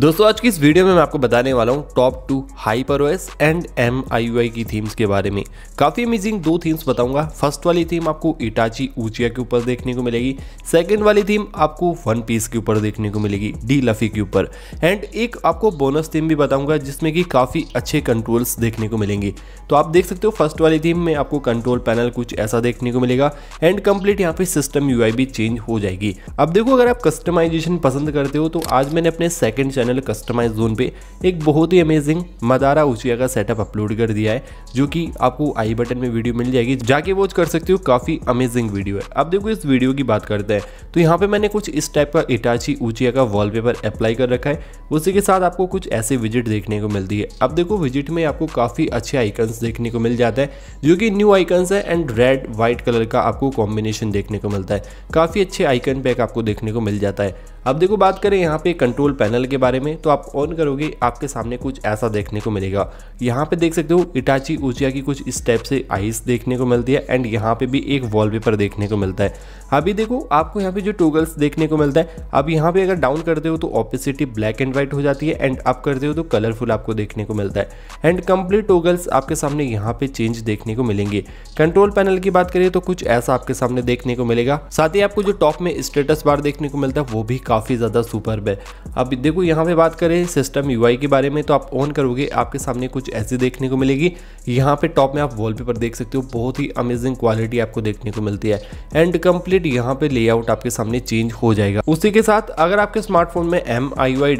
दोस्तों आज की इस वीडियो में मैं आपको बताने वाला हूँ top two hyper OS and M की थीम्स के बारे में काफ़ी अमेजिंग दो थीम्स बताऊंगा फर्स्ट वाली थीम आपको इटाची ऊंचिया के ऊपर देखने को मिलेगी सेकंड वाली थीम आपको वन पीस के ऊपर देखने को मिलेगी डी लफी के ऊपर एंड एक आपको बोनस थीम भी बताऊंगा जिसमें कि काफ़ी अच्छे कंट्रोल्स देखने को मिलेंगे तो आप देख सकते हो फर्स्ट वाली थीम में आपको कंट्रोल पैनल कुछ ऐसा देखने को मिलेगा एंड कंप्लीट यहाँ पे सिस्टम यू भी चेंज हो जाएगी अब देखो अगर आप कस्टमाइजेशन पसंद करते हो तो आज मैंने अपने सेकेंड चैनल कस्टमाइज जोन पे एक बहुत ही अमेजिंग मदारा उचिया का सेटअप अपलोड कर दिया है जो कि आपको आई बटन में वीडियो मिल जाएगी जाके वॉच कर सकते हो काफ़ी अमेजिंग वीडियो है अब देखो इस वीडियो की बात करते हैं तो यहाँ पे मैंने कुछ इस टाइप का इटाची उचिया का वॉलपेपर अप्लाई कर रखा है उसी के साथ आपको कुछ ऐसे विजिट देखने को मिलती है अब देखो विजिट में आपको काफ़ी अच्छे आइकन्स देखने को मिल जाता है जो कि न्यू आइकन्स है एंड रेड व्हाइट कलर का आपको कॉम्बिनेशन देखने को मिलता है काफ़ी अच्छे आइकन पैक आपको देखने को मिल जाता है अब देखो बात करें यहाँ पे कंट्रोल पैनल के बारे में तो आप ऑन करोगे आपके सामने कुछ ऐसा देखने को मिलेगा यहाँ पे देख सकते हो इटाची ऊंचिया की कुछ स्टेप से आइस देखने को मिलती है एंड यहाँ पे भी एक वॉलपेपर देखने को मिलता है अभी देखो आपको यहाँ पे जो टूगल्स देखने को मिलता है अब यहाँ पे अगर डाउन करते हो तो ऑपोसिटी ब्लैक एंड व्हाइट हो जाती है एंड अप करते हो तो कलरफुल आपको देखने को मिलता है एंड कंप्लीट टूगल्स आपके सामने यहाँ पे चेंज देखने को मिलेंगे कंट्रोल पैनल की बात करें तो कुछ ऐसा आपके सामने देखने को मिलेगा साथ ही आपको जो टॉप में स्टेटस बार देखने को मिलता है वो भी काफ़ी ज़्यादा सुपर है अब देखो यहाँ पे बात करें सिस्टम यूआई के बारे में तो आप ऑन करोगे आपके सामने कुछ ऐसी देखने को मिलेगी यहाँ पे टॉप में आप वॉलपेपर देख सकते हो बहुत ही अमेजिंग क्वालिटी आपको देखने को मिलती है एंड कम्प्लीट यहाँ पे लेआउट आपके सामने चेंज हो जाएगा उसी के साथ अगर आपके स्मार्टफोन में एम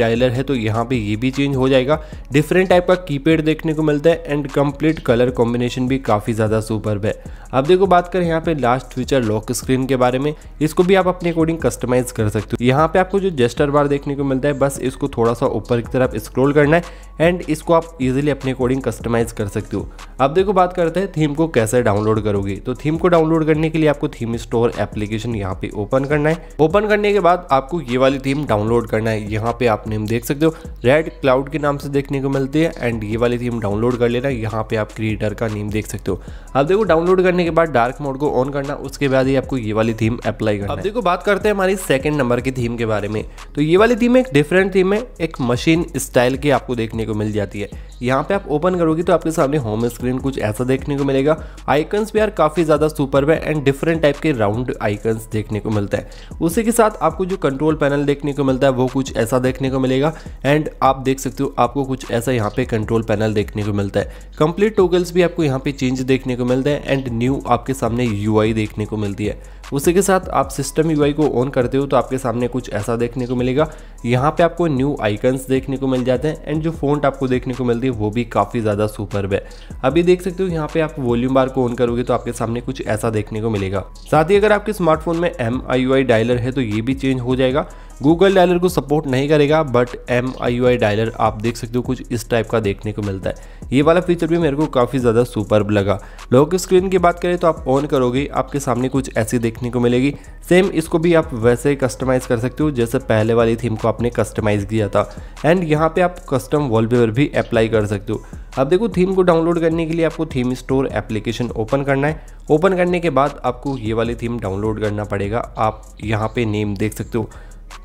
डायलर है तो यहाँ पर ये भी चेंज हो जाएगा डिफरेंट टाइप का की देखने को मिलता है एंड कम्प्लीट कलर कॉम्बिनेशन भी काफ़ी ज़्यादा सुपर है अब देखो बात करें यहाँ पे लास्ट फीचर लॉक स्क्रीन के बारे में इसको भी आप अपने अकॉर्डिंग कस्टमाइज कर सकते हो यहाँ पे आपको जो जेस्टर बार देखने को मिलता है बस इसको थोड़ा सा ऊपर की तरफ स्क्रॉल करना है एंड इसको आप इजीली अपने अकॉर्डिंग कस्टमाइज कर सकते हो अब देखो बात करते हैं थीम को कैसे डाउनलोड करोगे तो थीम को डाउनलोड करने के लिए आपको थीम स्टोर एप्लीकेशन यहाँ पे ओपन करना है ओपन करने के बाद आपको ये वाली थीम डाउनलोड करना है यहाँ पे आप नेम देख सकते हो रेड क्लाउड के नाम से देखने को मिलती है एंड ये वाली थीम डाउनलोड कर लेना यहाँ पे आप क्रिएटर का नेम देख सकते हो अब देखो डाउनलोड करने के बाद डार्क मोड को ऑन करना उसके बाद ही आपको ये वाली थीम अप्लाई करना अब देखो बात करते हैं हमारी सेकंड नंबर की थीम के बारे में तो ये वाली थीम एक डिफरेंट थीम है एक मशीन स्टाइल की आपको देखने को मिल जाती है यहाँ पे आप ओपन करोगे तो आपके सामने होम स्क्रीन कुछ ऐसा देखने को मिलेगा आइकन्स भी यार काफ़ी ज़्यादा सुपर है एंड डिफरेंट टाइप के राउंड आइकन्स देखने को मिलता है उसी के साथ आपको जो कंट्रोल पैनल देखने को मिलता है वो कुछ ऐसा देखने को मिलेगा एंड आप देख सकते हो आपको कुछ ऐसा यहाँ पे कंट्रोल पैनल देखने को मिलता है कंप्लीट टोकल्स भी आपको यहाँ पे चेंज देखने को मिलता है एंड न्यू आपके सामने यू देखने को मिलती है उसी के साथ आप सिस्टम यू को ऑन करते हो तो आपके सामने कुछ ऐसा देखने को मिलेगा यहाँ पे आपको न्यू आइकन्स देखने को मिल जाते हैं एंड जो फोन आपको देखने को मिलती है वो भी काफ़ी ज़्यादा सुपरब है अभी देख सकते हो यहाँ पे आप वॉल्यूम बार को ऑन करोगे तो आपके सामने कुछ ऐसा देखने को मिलेगा साथ ही अगर आपके स्मार्टफोन में एम आई डायलर है तो ये भी चेंज हो जाएगा गूगल डायलर को सपोर्ट नहीं करेगा but M I I dialer आप देख सकते हो कुछ इस टाइप का देखने को मिलता है ये वाला फीचर भी मेरे को काफ़ी ज़्यादा सुपर लगा लॉक स्क्रीन की बात करें तो आप ऑन करोगे आपके सामने कुछ ऐसी देखने को मिलेगी सेम इसको भी आप वैसे कस्टमाइज़ कर सकते हो जैसे पहले वाली थीम को आपने कस्टमाइज़ किया था एंड यहाँ पर आप कस्टम वॉलपेपर भी अप्लाई कर सकते हो अब देखो थीम को डाउनलोड करने के लिए आपको थीम स्टोर एप्लीकेशन ओपन करना है ओपन करने के बाद आपको ये वाली थीम डाउनलोड करना पड़ेगा आप यहाँ पे नेम देख सकते हो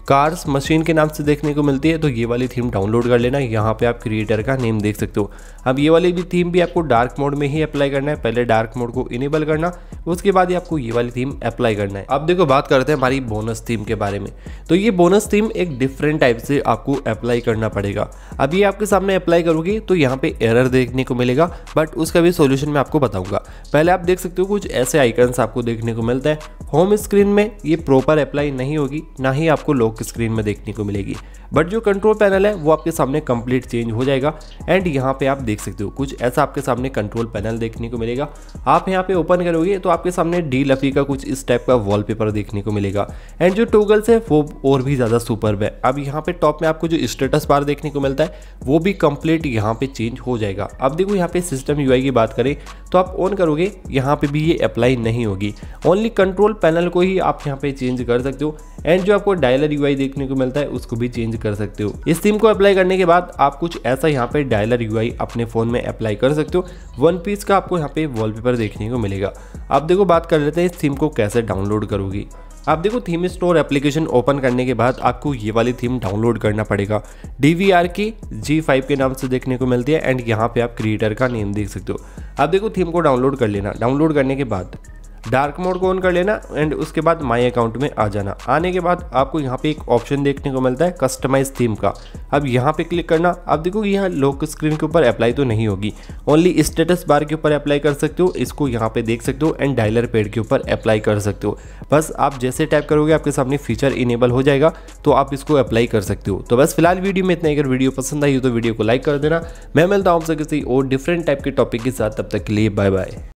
कार्स मशीन के नाम से देखने को मिलती है तो ये वाली थीम डाउनलोड कर लेना यहाँ पे आप क्रिएटर का नेम देख सकते हो अब ये वाली भी थीम भी आपको डार्क मोड में ही अप्लाई करना है पहले डार्क मोड को इनेबल करना उसके बाद ही आपको ये वाली थीम अप्लाई करना है अब देखो बात करते हैं हमारी बोनस थीम के बारे में तो ये बोनस थीम एक डिफरेंट टाइप से आपको अप्लाई करना पड़ेगा अब ये आपके सामने अप्लाई करूंगी तो यहाँ पे एरर देखने को मिलेगा बट उसका भी सोल्यूशन मैं आपको बताऊंगा पहले आप देख सकते हो कुछ ऐसे आइकन्स आपको देखने को मिलता है होम स्क्रीन में ये प्रॉपर अप्लाई नहीं होगी ना ही आपको लोक लॉक स्क्रीन में देखने को मिलेगी बट जो कंट्रोल पैनल है वो आपके सामने कंप्लीट चेंज हो जाएगा एंड यहाँ पे आप देख सकते हो कुछ ऐसा आपके सामने कंट्रोल पैनल देखने को मिलेगा आप यहाँ पे ओपन करोगे तो आपके सामने डी लफी का कुछ इस टाइप का वॉलपेपर देखने को मिलेगा एंड जो टोगल्स है वो और भी ज़्यादा सुपर है अब यहाँ पे टॉप में आपको जो स्टेटस बार देखने को मिलता है वो भी कंप्लीट यहाँ पे चेंज हो जाएगा अब देखो यहाँ पे सिस्टम यू की बात करें तो आप ऑन करोगे यहाँ पे भी ये अप्लाई नहीं होगी ओनली कंट्रोल पैनल को ही आप यहाँ पे चेंज कर सकते हो एंड जो आपको डायलर यू यूआई देखने को मिलता है उसको भी चेंज कर सकते हो इस थीम को अप्लाई करने के बाद आप कुछ ऐसा यहाँ पे डायलर यूआई अपने फ़ोन में अप्लाई कर सकते हो वन पीस का आपको यहाँ पे वॉलपेपर देखने को मिलेगा आप देखो बात कर लेते हैं इस थीम को कैसे डाउनलोड करोगी आप देखो थीम स्टोर एप्लीकेशन ओपन करने के बाद आपको ये वाली थीम डाउनलोड करना पड़ेगा डी वी आर की जी फाइव के नाम से देखने को मिलती है एंड यहाँ पे आप क्रिएटर का नेम देख सकते हो आप देखो थीम को डाउनलोड कर लेना डाउनलोड करने के बाद डार्क मोड को ऑन कर लेना एंड उसके बाद माई अकाउंट में आ जाना आने के बाद आपको यहाँ पे एक ऑप्शन देखने को मिलता है कस्टमाइज थीम का अब यहाँ पे क्लिक करना आप देखो यहाँ लॉक स्क्रीन के ऊपर अप्लाई तो नहीं होगी ओनली स्टेटस बार के ऊपर अप्लाई कर सकते हो इसको यहाँ पे देख सकते हो एंड डायलर पेड के ऊपर अप्लाई कर सकते हो बस आप जैसे टाइप करोगे आपके सामने फीचर इनेबल हो जाएगा तो आप इसको अप्लाई कर सकते हो तो बस फिलहाल वीडियो में इतना अगर वीडियो पसंद आई हो तो वीडियो को लाइक कर देना मैं मिलता हूँ आपसे किसी और डिफरेंट टाइप के टॉपिक के साथ तब तक के लिए बाय बाय